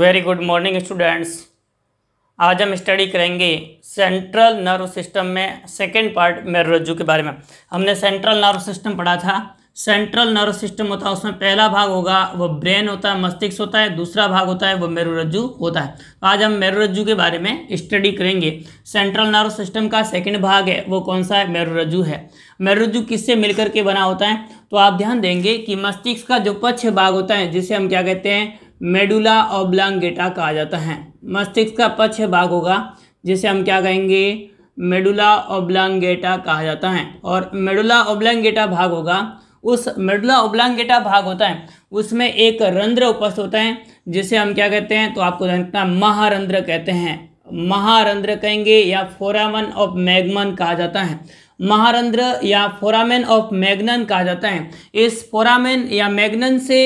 very good morning students आज हम study करेंगे सेंट्रल नर्व सिस्टम में सेकेंड पार्ट मेरुरज्जु के बारे में हमने सेंट्रल नर्व सिस्टम पढ़ा था सेंट्रल नर्व सिस्टम होता है उसमें पहला भाग होगा वो ब्रेन होता है मस्तिष्क होता है दूसरा भाग होता है वो मेरुरज्जु होता है तो आज हम मेरुरज्जु के बारे में स्टडी करेंगे सेंट्रल नर्व सिस्टम का सेकेंड भाग है वो कौन सा है मेरुरज्जु है मेरुरज्जु किससे मिलकर के बना होता है तो आप ध्यान देंगे कि मस्तिष्क का जो पक्ष भाग होता है जिसे हम क्या कहते हैं मेडुला ओब्लांगेटा कहा जाता है मस्तिष्क का पक्ष भाग होगा जिसे हम क्या कहेंगे मेडुला ओब्लांगेटा कहा जाता है और मेडुला ओब्लांगेटा भाग होगा उस मेडुला ओब्लांगेटा भाग होता है उसमें एक रंध्र उपस्थित होता है जिसे हम क्या कहते हैं तो आपको जानना महारंध्र कहते हैं महारंध्र कहेंगे या फोरामन ऑफ मैगमन कहा जाता है महारंध्र या फोरामेन ऑफ मैगनन कहा जाता है इस फोरामेन या मैगनन से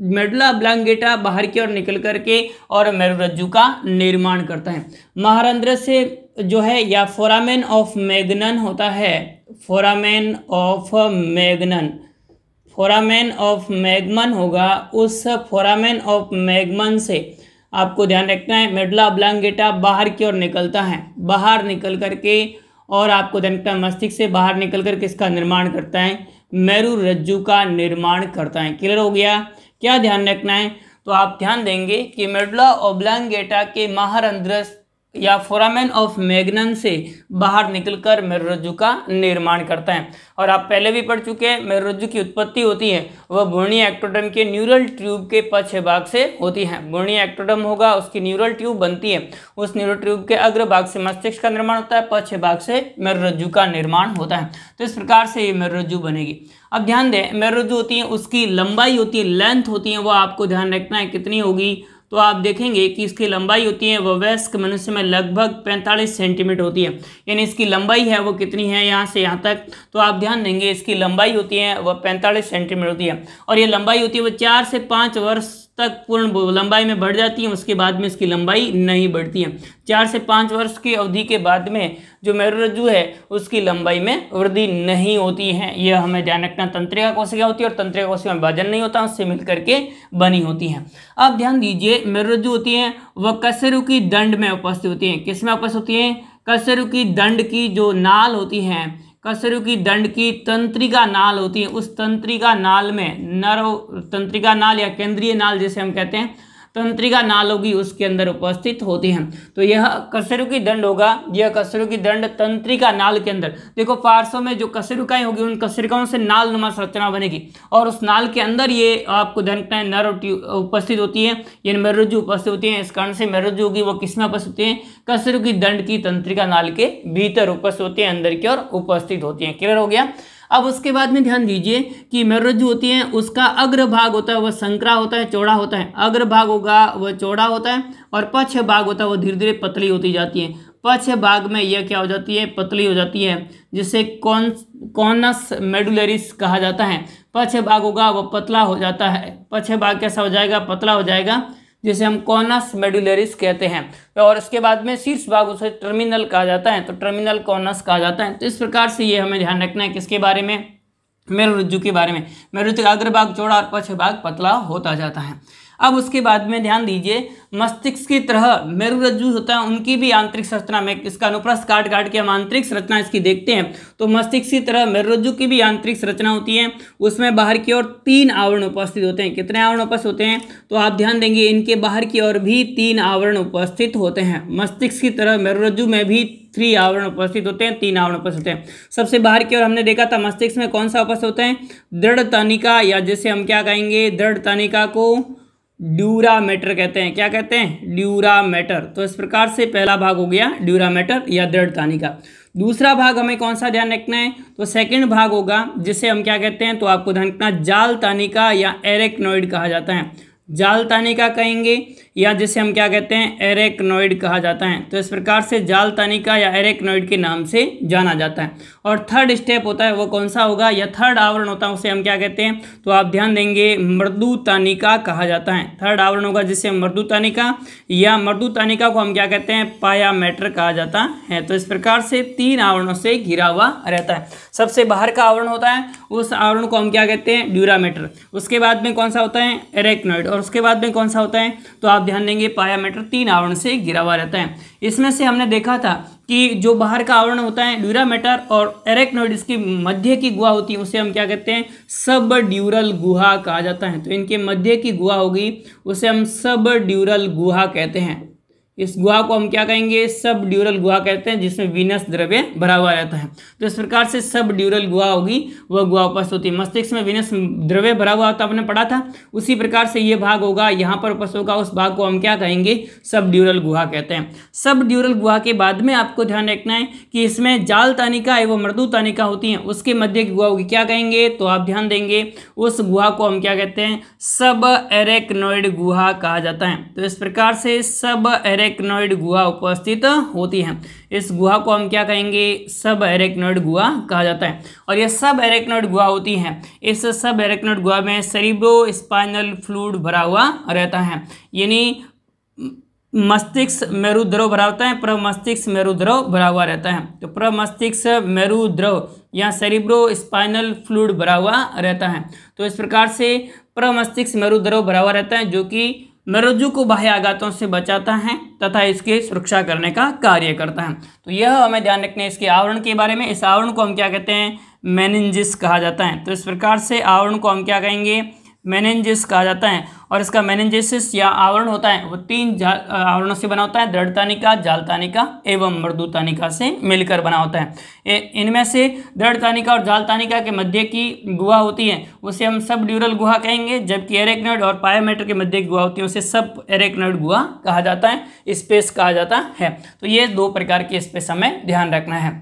मेडुला ब्लैंगेटा बाहर की ओर निकल करके और मेरुरज्जु का निर्माण करता है महारंध्र से जो है या फोरामेन ऑफ मैग्नन होता है foramen of magnum foramen of magnum होगा उस फोरामेन ऑफ मैगमन से आपको ध्यान रखना है मेडुला ब्लैंगेटा बाहर की ओर निकलता है बाहर निकल करके और आपको ध्यान रखना मस्तिष्क से बाहर निकल करके इसका निर्माण करता है मेरु रज्जु का निर्माण करता है क्लियर हो गया क्या ध्यान रखना है तो आप ध्यान देंगे कि मेडुला ओब्लांगेटा के महारंध्रस या फोरामेन ऑफ मैग्नन से बाहर निकलकर मेरुरज्जु का निर्माण करता है और आप पहले भी पढ़ चुके हैं मेरुरज्जु की उत्पत्ति होती है वह बुर्णीय एक्टोडम के न्यूरल ट्यूब के पक्ष भाग से होती है बुर्णीय एक्टोडम होगा उसकी न्यूरल ट्यूब बनती है उस न्यूरल ट्यूब के अग्रभाग से मस्तिष्क का निर्माण होता है पक्ष भाग से मेरुरज्जु का निर्माण होता है तो इस प्रकार से ये मेरुरज्जु बनेगी अब ध्यान दें मेरुरज्जु होती है उसकी लंबाई होती है लेंथ होती है वो आपको ध्यान रखना है कितनी होगी तो आप देखेंगे कि इसकी लंबाई होती है वह वयस्क मनुष्य में लगभग 45 सेंटीमीटर होती है यानी इसकी लंबाई है वो कितनी है यहाँ से यहाँ तक तो आप ध्यान देंगे इसकी लंबाई होती है वह पैंतालीस सेंटीमीटर होती है और ये लंबाई होती है वो चार से पाँच वर्ष तक पूर्ण लंबाई में बढ़ जाती हैं उसके बाद में इसकी लंबाई नहीं बढ़ती है चार से पाँच वर्ष की अवधि के बाद में जो मेरुरज्जु है उसकी लंबाई में वृद्धि नहीं होती है यह हमें ध्यान रखना तंत्रिका कोशिका होती है और तंत्रिका कोशिका में विभाजन नहीं होता उससे मिलकर के बनी होती है अब ध्यान दीजिए मेरुरज्जु होती हैं वह कसरु की दंड में उपस्थित होती हैं किस में उपस्थित होती हैं कसरु की दंड की जो नाल होती हैं कसरू की दंड की तंत्रिका नाल होती है उस तंत्रिका नाल में नर्व तंत्रिका नाल या केंद्रीय नाल जिसे हम कहते हैं तंत्रिका नाल होगी उसके अंदर उपस्थित होती हैं तो यह कसरु की दंड होगा यह कसरु की दंड तंत्रिका नाल के अंदर देखो पार्श्व में जो कसरुकाएं होगी उन कसरिकाओं से नाल नुमा संरचना बनेगी और उस नाल के अंदर ये आपको धनकनाएं नर उपस्थित होती है यानी मेरुज उपस्थित होती है इस कारण से मेरुज होगी वो किसमें उपस्थित होती है कसरु की दंड की तंत्रिका नाल के भीतर उपस्थित होती है अंदर की ओर उपस्थित होती है क्लियर हो गया अब उसके बाद में ध्यान दीजिए कि मेरुरज्जु होती है उसका अग्रभाग होता है वह संकरा होता है चौड़ा होता है अग्रभाग होगा वह चौड़ा होता है और पक्ष भाग होता है वह धीरे धीरे पतली होती जाती है पक्ष भाग में यह क्या हो जाती है पतली हो जाती है जिसे कौन कौनस मेडुलरिस कहा जाता है पक्ष भाग होगा वह पतला हो जाता है पक्ष भाग कैसा हो जाएगा पतला हो जाएगा जिसे हम कॉनस मेडुलरिस कहते हैं और उसके बाद में शीर्ष भाग उसे टर्मिनल कहा जाता है तो टर्मिनल कॉनस कहा जाता है तो इस प्रकार से ये हमें ध्यान रखना है किसके बारे में मेरुरज्जु के बारे में मेरुज्जु का अग्रभाग चौड़ा और पक्ष भाग पतला होता जाता है अब उसके बाद में ध्यान दीजिए मस्तिष्क की तरह मेरुरज्जु होता है उनकी भी आंतरिक संरचना में इसका अनुप्रस्थ काट काट के हम आंतरिक संरचना इसकी देखते हैं तो मस्तिष्क की तरह मेरुरज्जु की भी आंतरिक संरचना होती है उसमें बाहर की ओर तीन आवरण उपस्थित होते हैं कितने आवरण उपस्थित होते हैं तो आप ध्यान देंगे इनके बाहर की ओर भी तीन आवरण उपस्थित होते हैं मस्तिष्क की तरह मेरुरज्जु में भी थ्री आवरण उपस्थित होते हैं तीन आवरण उपस्थित होते हैं सबसे बाहर की ओर हमने देखा था मस्तिष्क में कौन सा उपस्थित होते हैं दृढ़ तनिका या जैसे हम क्या कहेंगे दृढ़ तनिका को ड्यूरा मैटर कहते हैं क्या कहते हैं ड्यूरा मैटर तो इस प्रकार से पहला भाग हो गया ड्यूरा मैटर या दृढ़ का दूसरा भाग हमें कौन सा ध्यान रखना है तो सेकंड भाग होगा जिसे हम क्या कहते हैं तो आपको ध्यान रखना जाल तानी का या एरेक्नोइड कहा जाता है जालतानी का कहेंगे या जिसे हम क्या कहते हैं एरेक्नोइड कहा जाता है तो इस प्रकार से तानिका या एरेक्नोइड के नाम से जाना जाता है और थर्ड स्टेप होता है वो कौन सा होगा या थर्ड आवरण होता है उसे हम क्या कहते हैं तो आप ध्यान देंगे मृदुतानिका कहा जाता है थर्ड आवरण होगा जिसे मृदुतानिका या मृदुतानिका को हम क्या कहते हैं मैटर कहा जाता है तो इस प्रकार से तीन आवरणों से घिरा हुआ रहता है सबसे बाहर का आवरण होता है उस आवरण को हम क्या कहते हैं ड्यूरामीटर उसके बाद में कौन सा होता है एरेक्नॉइड और उसके बाद में कौन सा होता है तो आप ध्यान देंगे पायामीटर तीन आवरण से गिरा हुआ रहता है इसमें से हमने देखा था कि जो बाहर का आवरण होता है ड्यूरामीटर और एरेक्नोइड इसकी मध्य की गुहा होती है उसे हम क्या कहते हैं सब ड्यूरल गुहा कहा जाता है तो इनके मध्य की गुहा होगी उसे हम सब ड्यूरल गुहा कहते हैं इस गुहा को हम क्या कहेंगे सब ड्यूरल गुहा कहते हैं जिसमें विनस द्रव्य भरा हुआ रहता है तो इस प्रकार से सब ड्यूरल गुहा होगी वह गुहा उपस्थित होती है मस्तिष्क में विनस द्रव्य भरा हुआ होता तो आपने पढ़ा था उसी प्रकार से ये भाग होगा यहाँ पर उपस्थित होगा उस भाग को हम क्या कहेंगे सब ड्यूरल गुहा कहते हैं सब ड्यूरल गुहा के बाद में आपको ध्यान रखना है कि इसमें जाल तानिका एवं मृदु तानिका होती हैं उसके मध्य की गुहा होगी क्या कहेंगे तो आप ध्यान देंगे उस गुहा को हम क्या कहते हैं सब एरेक्नोइड गुहा कहा जाता है तो इस प्रकार से सब एरे एरेक्नोइड गुहा उपस्थित होती है इस गुहा को हम क्या कहेंगे सब एरेक्नोइड गुहा कहा जाता है और यह सब एरेक्नोइड गुहा होती है इस सब एरेक्नोइड गुहा में सेरिब्रो स्पाइनल फ्लूड भरा हुआ रहता है यानी मस्तिष्क मेरुद्रव भरा होता है प्रमस्तिष्क मेरुद्रव भरा हुआ रहता है तो प्रमस्तिष्क मेरुद्रव या सेरिब्रो स्पाइनल फ्लूड भरा हुआ रहता है तो इस प्रकार से प्रमस्तिष्क मेरुद्रव भरा हुआ रहता है जो कि मरजू को बाह्य आघातों से बचाता है तथा इसकी सुरक्षा करने का कार्य करता है तो यह हमें ध्यान रखना है इसके आवरण के बारे में इस आवरण को हम क्या कहते हैं मैनजिस कहा जाता है तो इस प्रकार से आवरण को हम क्या कहेंगे मैनेंजेस कहा जाता है और इसका मैनेंजेसिस या आवरण होता है वो तीन आवरणों से बना होता है दृढ़ तानिका जाल तानिका एवं मृदु तानिका से मिलकर बना होता है इनमें से दृढ़ तानिका और जाल तानिका के मध्य की गुहा होती है उसे हम सब ड्यूरल गुहा कहेंगे जबकि एरेक्नोइड और पायोमेटर के मध्य की गुहा होती है उसे सब एरेक्नोइड गुहा कहा जाता है स्पेस कहा जाता है तो ये दो प्रकार की स्पेस हमें ध्यान रखना है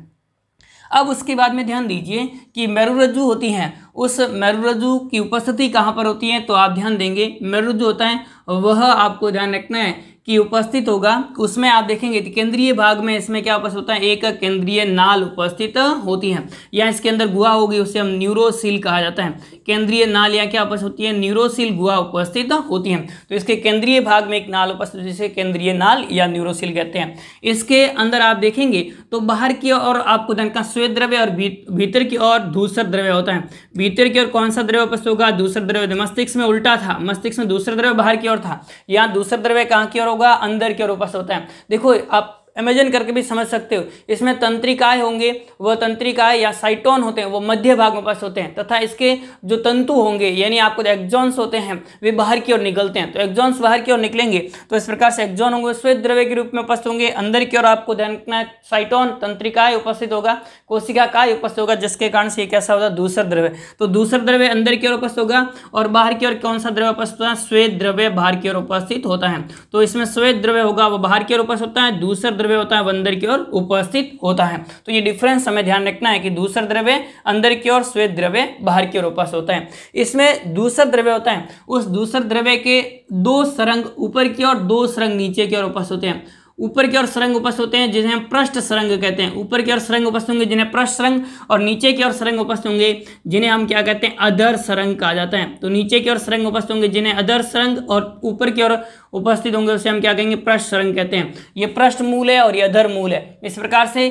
अब उसके बाद में ध्यान दीजिए कि मेरुरज्जु होती हैं उस मेरुरज्जु की उपस्थिति कहाँ पर होती है तो आप ध्यान देंगे मेरुरज्जु होता है वह आपको ध्यान रखना है की उपस्थित होगा उसमें आप देखेंगे केंद्रीय भाग में इसमें क्या उपस्थित होता है एक केंद्रीय नाल उपस्थित होती है या इसके अंदर गुहा होगी उसे हम न्यूरोसिल कहा जाता है केंद्रीय नाल या क्या उपस्थित होती है न्यूरोसिल गुहा उपस्थित होती है तो इसके केंद्रीय भाग में एक नाल उपस्थित जिसे केंद्रीय नाल या न्यूरोसिल कहते हैं इसके अंदर आप देखेंगे तो बाहर की ओर आपको धन का श्वेत द्रव्य और भीतर की ओर दूसर द्रव्य होता है भीतर की ओर कौन सा द्रव्य उपस्थित होगा दूसरा द्रव्य मस्तिष्क में उल्टा था मस्तिष्क में दूसरा द्रव्य बाहर की ओर था यहाँ दूसरा द्रव्य कहाँ की ओर होगा अंदर के रूप ऊपर से होता है देखो आप इमेजिन करके भी समझ सकते हो इसमें तंत्रिकाय होंगे वह तंत्रिकाय या साइटोन होते हैं वो मध्य भाग में पास होते हैं तथा इसके जो तंतु होंगे यानी आपको एक्जॉन्स होते हैं वे बाहर की ओर निकलते हैं तो एक्जॉन्स बाहर की ओर निकलेंगे तो इस प्रकार से एक्जॉन होंगे श्वेत द्रव्य के रूप में उपस्थित होंगे अंदर की ओर आपको ध्यान रखना साइटोन तंत्रिकाय उपस्थित होगा कोशिका काय उपस्थित होगा जिसके कारण से कैसा होगा दूसर द्रव्य तो दूसर द्रव्य अंदर की ओर उपस्थित होगा और बाहर की ओर कौन सा द्रव्य उपस्थित होता है श्वेत द्रव्य बाहर की ओर उपस्थित होता है तो इसमें श्वेत द्रव्य होगा वो बाहर की ओर उपस्थित होता है दूसर द्रव्य द्रव्य होता है अंदर की ओर उपस्थित होता है तो ये डिफरेंस हमें ध्यान रखना है कि दूसरा द्रव्य अंदर की ओर श्वेत द्रव्य बाहर की ओर उपस्थित होता है इसमें दूसरा द्रव्य होता है उस दूसर द्रव्य के दो सरंग ऊपर की ओर दो सरंग नीचे की ओर उपस्थित होते हैं ऊपर की ओर सरंग उपस्थित होते हैं जिन्हें हम पृष्ठ सरंग कहते हैं ऊपर की ओर सरंग उपस्थित होंगे जिन्हें पृष्ठ सरंग और नीचे की ओर सरंग उपस्थित होंगे जिन्हें हम क्या कहते हैं अधर सरंग कहा जाता है तो नीचे की ओर सरंग उपस्थित होंगे जिन्हें अधर सरंग और ऊपर की ओर उपस्थित होंगे उसे हम क्या कहेंगे पृष्ठ सरंग कहते हैं ये पृष्ठ मूल है और ये अधर मूल है इस प्रकार से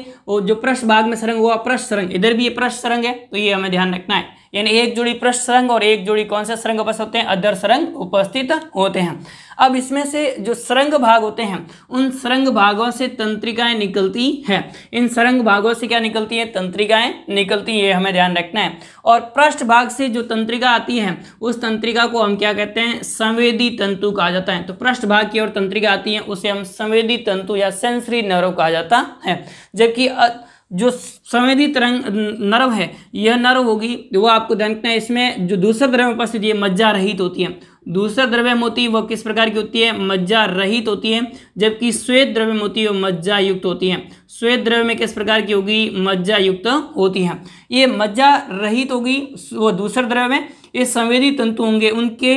जो पृष्ठ भाग में सरंग हुआ पृष्ठ सरंग इधर भी ये पृष्ठ सरंग है तो ये हमें ध्यान रखना है यानी एक जोड़ी पृष्ठ सरंग और एक जोड़ी कौन से सरंग उपस्थित होते हैं अदर सरंग उपस्थित होते हैं अब इसमें से जो सरंग भाग होते हैं उन सरंग भागों से तंत्रिकाएं निकलती हैं इन सरंग भागों से क्या निकलती है तंत्रिकाएं निकलती है हमें ध्यान रखना है और पृष्ठ भाग से जो तंत्रिका आती है उस तंत्रिका को हम क्या कहते हैं संवेदी तंतु कहा जाता है तो पृष्ठ भाग की और तंत्रिका आती है उसे हम संवेदी तंतु या सेंसरी नर्व कहा जाता है जबकि जो संवेदी तरंग नर्व है यह नर्व होगी वो आपको देखते हैं इसमें जो दूसरा द्रव्य उपस्थित है मज्जा रहित होती है दूसरा द्रव्य मोती वह किस प्रकार की होती है मज्जा रहित होती है जबकि श्वेत द्रव्य मोती वह मज्जा युक्त होती है श्वेत द्रव्य में किस प्रकार की होगी मज्जा युक्त होती है ये मज्जा रहित होगी वो दूसरा द्रव्य में ये संवेदी तंतु होंगे उनके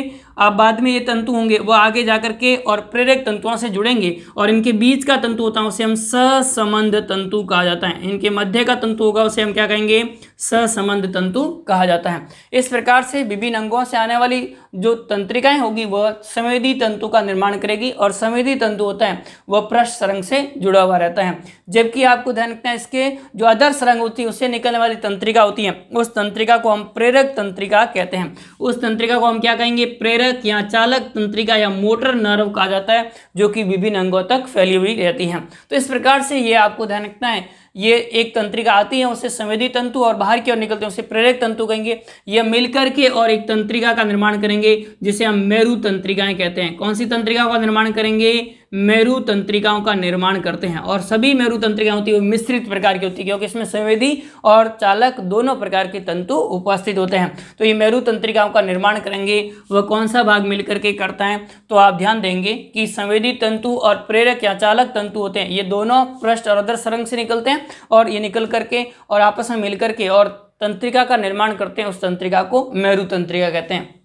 बाद में ये तंतु होंगे वह आगे जा के और प्रेरक तंतुओं से जुड़ेंगे और इनके बीच का तंतु होता है उसे हम ससंबंध तंतु कहा जाता है इनके मध्य का तंतु होगा उसे हम क्या कहेंगे ससंबंध तंतु कहा जाता है इस प्रकार से विभिन्न अंगों से आने वाली जो तंत्रिकाएं होगी वह संवेदी तंतु का निर्माण करेगी और संवेदी तंतु होता है वह पृष्ठ सरंग से जुड़ा हुआ रहता है जबकि आपको ध्यान रखना है इसके जो अदर सरंग होती है उससे निकलने वाली तंत्रिका होती है उस तंत्रिका को हम प्रेरक तंत्रिका कहते हैं हैं उस तंत्रिका को हम क्या कहेंगे प्रेरक या चालक तंत्रिका या मोटर नर्व कहा जाता है जो कि विभिन्न अंगों तक फैली हुई रहती है तो इस प्रकार से ये आपको ध्यान रखना है ये एक तंत्रिका आती है उसे संवेदी तंतु और बाहर की ओर निकलते हैं उसे प्रेरक तंतु कहेंगे यह मिलकर के और एक तंत्रिका का निर्माण करेंगे जिसे हम मेरु तंत्रिकाएं कहते हैं कौन सी तंत्रिकाओं का निर्माण करेंगे मेरु तंत्रिकाओं का निर्माण करते हैं और सभी मेरु तंत्रिकाएं होती है वो मिश्रित प्रकार की होती है क्योंकि इसमें संवेदी और चालक दोनों प्रकार के तंतु उपस्थित होते हैं तो ये मेरु तंत्रिकाओं का निर्माण करेंगे वह कौन सा भाग मिलकर के करता है तो आप ध्यान देंगे कि संवेदी तंतु और प्रेरक या चालक तंतु होते हैं ये दोनों पृष्ठ और अदर सरंग से निकलते हैं और ये निकल करके और आपस में मिल करके और तंत्रिका का निर्माण करते हैं उस तंत्रिका को मेरु तंत्रिका कहते हैं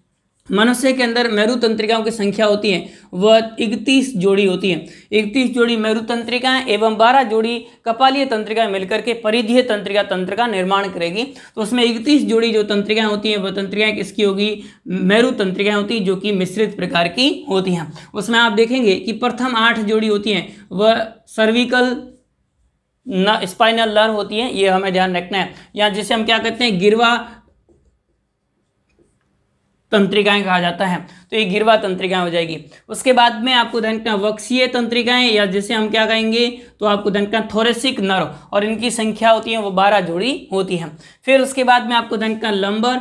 मनुष्य के अंदर मेरु तंत्रिकाओं की संख्या होती है वह इकतीस जोड़ी होती है इकतीस जोड़ी मेरु तंत्रिकाएं एवं बारह जोड़ी कपालीय तंत्रिकाएं मिलकर के परिधीय तंत्रिका तंत्र का निर्माण करेगी तो उसमें इकतीस जोड़ी जो तंत्रिकाएं होती हैं वह तंत्रिकाएं किसकी होगी मेरु तंत्रिकाएं होती जो कि मिश्रित प्रकार की होती हैं उसमें आप देखेंगे कि प्रथम आठ जोड़ी होती हैं वह सर्विकल स्पाइनल लर होती है ये हमें ध्यान रखना है या जिसे हम क्या कहते हैं गिरवा तंत्रिकाएं कहा जाता है तो ये गिरवा तंत्रिकाएं हो जाएगी उसके बाद में आपको ध्यान रखना वक्सीय तंत्रिकाएं या जिसे हम क्या कहेंगे तो आपको ध्यान रखना थोरेसिक नर्व और इनकी संख्या होती है वो बारह जोड़ी होती है फिर उसके बाद में आपको ध्यान रखना लंबर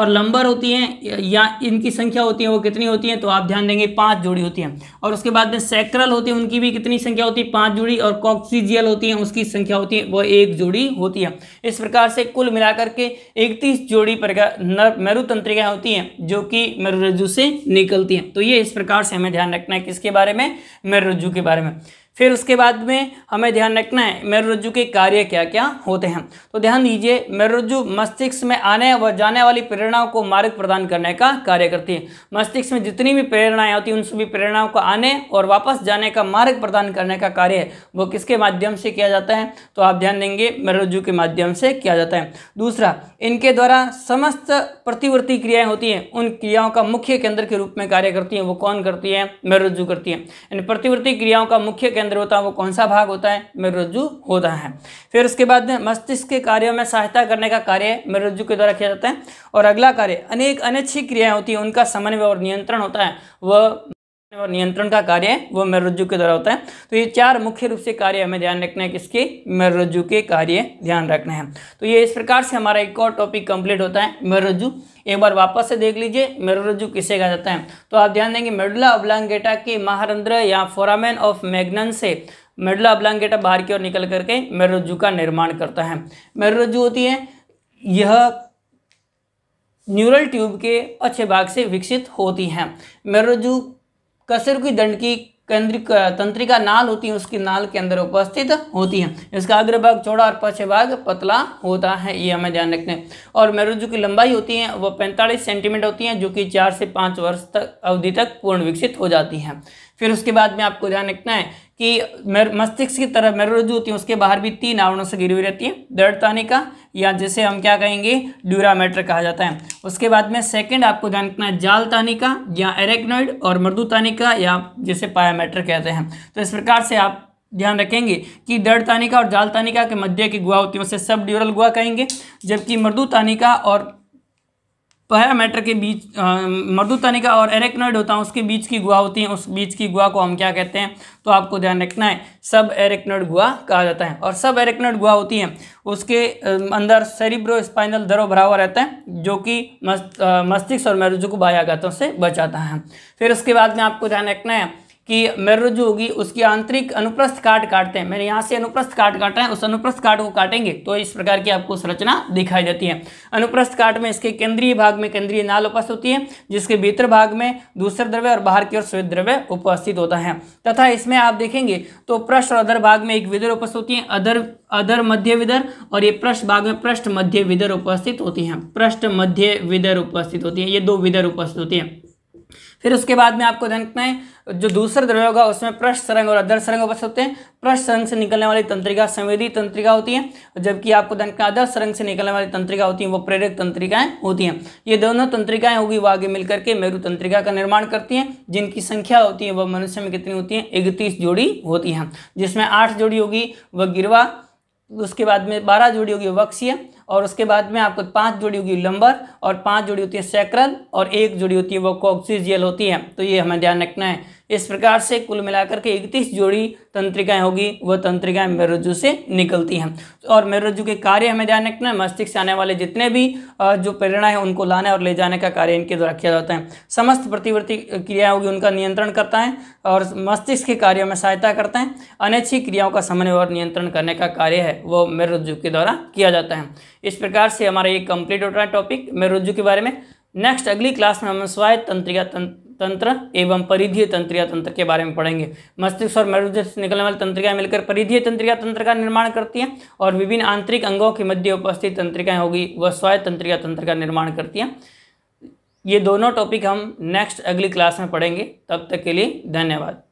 और लंबर होती हैं या इनकी संख्या होती है वो कितनी होती है तो आप ध्यान देंगे पाँच जोड़ी होती हैं और उसके बाद में सैक्रल होती है उनकी भी कितनी संख्या होती है पाँच जोड़ी और कॉक्सीजियल होती है उसकी संख्या होती है वो एक जोड़ी होती है इस प्रकार से कुल मिलाकर के इकतीस जोड़ी प्रकार मेरु मेरुतंत्रिकाएँ होती हैं जो कि मेरुरज्जु से निकलती हैं तो ये इस प्रकार से हमें ध्यान रखना है किसके बारे में मेरुरज्जु के बारे में फिर उसके बाद में हमें ध्यान रखना है मेरुरज्जु के कार्य क्या क्या होते हैं तो ध्यान दीजिए मेरुरज्जु मस्तिष्क में आने व जाने वाली प्रेरणाओं को मार्ग प्रदान करने का कार्य करती है मस्तिष्क में जितनी भी प्रेरणाएं होती हैं उन सभी प्रेरणाओं को आने और वापस जाने का मार्ग प्रदान करने का कार्य वो किसके माध्यम से किया जाता है तो आप ध्यान देंगे मेरुरज्जु के माध्यम से किया जाता है दूसरा इनके द्वारा समस्त प्रतिवर्ती क्रियाएँ होती हैं उन क्रियाओं का मुख्य केंद्र के रूप में कार्य करती हैं वो कौन करती है मेरुरज्जु करती है इन प्रतिवर्ती क्रियाओं का मुख्य के अंदर होता है वो कौन सा भाग होता है मेरुरज्जु होता है फिर उसके बाद मस्तिष्क के कार्यों में सहायता करने का कार्य मेरुरज्जु के द्वारा किया जाता है और अगला कार्य अनेक अनैच्छिक क्रियाएं होती हैं उनका समन्वय और नियंत्रण होता है वह और नियंत्रण का कार्य वो मेरुज्जु के द्वारा होता है तो ये चार मुख्य रूप से कार्य हमें ध्यान रखना है किसके मेरुज्जु के कार्य ध्यान रखना है तो ये इस प्रकार से हमारा एक और टॉपिक कंप्लीट होता है मेरुज्जु एक बार वापस से देख लीजिए मेरुरज्जु किसे कहा जाता है तो आप ध्यान देंगे मेडुला अब्लांगेटा के महारंद्र या फोरामेन ऑफ मैग्नन से मेडुला अब्लांगेटा बाहर की ओर निकल करके मेरुरज्जु का निर्माण करता है मेरुरज्जु होती है यह न्यूरल ट्यूब के अच्छे भाग से विकसित होती हैं मेरुरज्जु कसर की दंड की केंद्रिक तंत्रिका नाल होती है उसकी नाल के अंदर उपस्थित होती है इसका अग्रभाग चौड़ा और पश्च भाग पतला होता है ये हमें ध्यान रखना है और मेरुजु की लंबाई होती है वो 45 सेंटीमीटर होती है जो कि चार से पाँच वर्ष तक अवधि तक पूर्ण विकसित हो जाती है फिर उसके बाद में आपको ध्यान रखना है कि मस्तिष्क की तरफ मेरुरज्जु होती है उसके बाहर भी तीन आवरणों से घिरी हुई रहती है दर्द तानिका या जिसे हम क्या कहेंगे ड्यूरामेटर कहा जाता है उसके बाद में सेकंड आपको ध्यान रखना है जाल तानिका या एरेक्नोइड और मृदु तानिका या जिसे पायामेटर कहते हैं तो इस प्रकार से आप ध्यान रखेंगे कि दर्द तानिका और जाल तानिका के मध्य की गुहा होती है उसे सब ड्यूरल गुहा कहेंगे जबकि मृदु तानिका और मैटर के बीच मर्दुतनिका और एरेक्नोइड होता है उसके बीच की गुहा होती है उस बीच की गुहा को हम क्या कहते हैं तो आपको ध्यान रखना है सब एरेक्नोइड गुहा कहा जाता है और सब एरेक्नोइड गुहा होती है उसके अंदर सेरिब्रो स्पाइनल दरो भरा हुआ रहता है जो कि मस्तिष्क और मेरुजु को बायाघातों से बचाता है फिर उसके बाद में आपको ध्यान रखना है मेरे जो होगी उसकी आंतरिक अनुप्रस्थ काट काटते हैं मैंने यहाँ से अनुप्रस्थ काट काटा है उस अनुप्रस्थ काट को काटेंगे तो इस प्रकार की आपको संरचना दिखाई देती है अनुप्रस्थ काट में इसके केंद्रीय भाग में केंद्रीय नाल उपस्थित होती है जिसके भीतर भाग में दूसर द्रव्य और बाहर की ओर श्वेत द्रव्य उपस्थित होता है तथा इसमें आप देखेंगे तो पृष्ठ और अधर भाग में एक विदर उपस्थित होती है अधर अधर मध्य विदर और ये पृष्ठ भाग में पृष्ठ मध्य विदर उपस्थित होती है पृष्ठ मध्य विदर उपस्थित होती है ये दो विदर उपस्थित होती है फिर उसके बाद में आपको ध्यान रखना है जो दूसरा द्रव्य होगा उसमें प्रश्न सरंग और अदर सरंग उपस्थित होते हैं प्रश्न सरंग से निकलने वाली तंत्रिका संवेदी तंत्रिका होती है जबकि आपको ध्यान रखना अदर सरंग से निकलने वाली तंत्रिका होती है वो प्रेरक तंत्रिकाएं होती हैं ये दोनों तंत्रिकाएं होगी वो आगे मिलकर के मेरु तंत्रिका का निर्माण करती हैं जिनकी संख्या होती है वह मनुष्य में कितनी होती है इकतीस जोड़ी होती है जिसमें आठ जोड़ी होगी वह गिरवा उसके बाद में बारह जोड़ी होगी वक्सीय और उसके बाद में आपको पांच जोड़ी होगी लंबर और पांच जोड़ी होती है सैक्रल और एक जोड़ी होती है वो कॉक्सीजियल होती है तो ये हमें ध्यान रखना है इस प्रकार से कुल मिलाकर के इकतीस जोड़ी तंत्रिकाएं होगी वह तंत्रिकाएं मेरुज्जु से निकलती हैं और मेरुज्जु के कार्य हमें ध्यान रखना है मस्तिष्क से आने वाले जितने भी जो प्रेरणा है उनको लाने और ले जाने का कार्य इनके द्वारा किया जाता है समस्त प्रतिवर्ती क्रियाएं होगी उनका नियंत्रण करता है और मस्तिष्क के कार्यों में सहायता करता है अनैच्छी क्रियाओं का समन्वय और नियंत्रण करने का कार्य है वो मेरुज्जु के द्वारा किया जाता है इस प्रकार से हमारा ये कंप्लीट होता है टॉपिक मेरुज्जु के बारे में नेक्स्ट अगली क्लास में हम स्वायत्त तंत्रिका तंत्र एवं परिधीय तंत्रिका तंत्र के बारे में पढ़ेंगे मस्तिष्क और मेरुद से निकलने वाली तंत्रिकाएं मिलकर परिधीय तंत्रिका तंत्र का निर्माण करती हैं और विभिन्न आंतरिक अंगों के मध्य उपस्थित तंत्रिकाएं होगी वह स्वायत्त तंत्रिका तंत्र का निर्माण करती हैं ये दोनों टॉपिक हम नेक्स्ट अगली क्लास में पढ़ेंगे तब तक के लिए धन्यवाद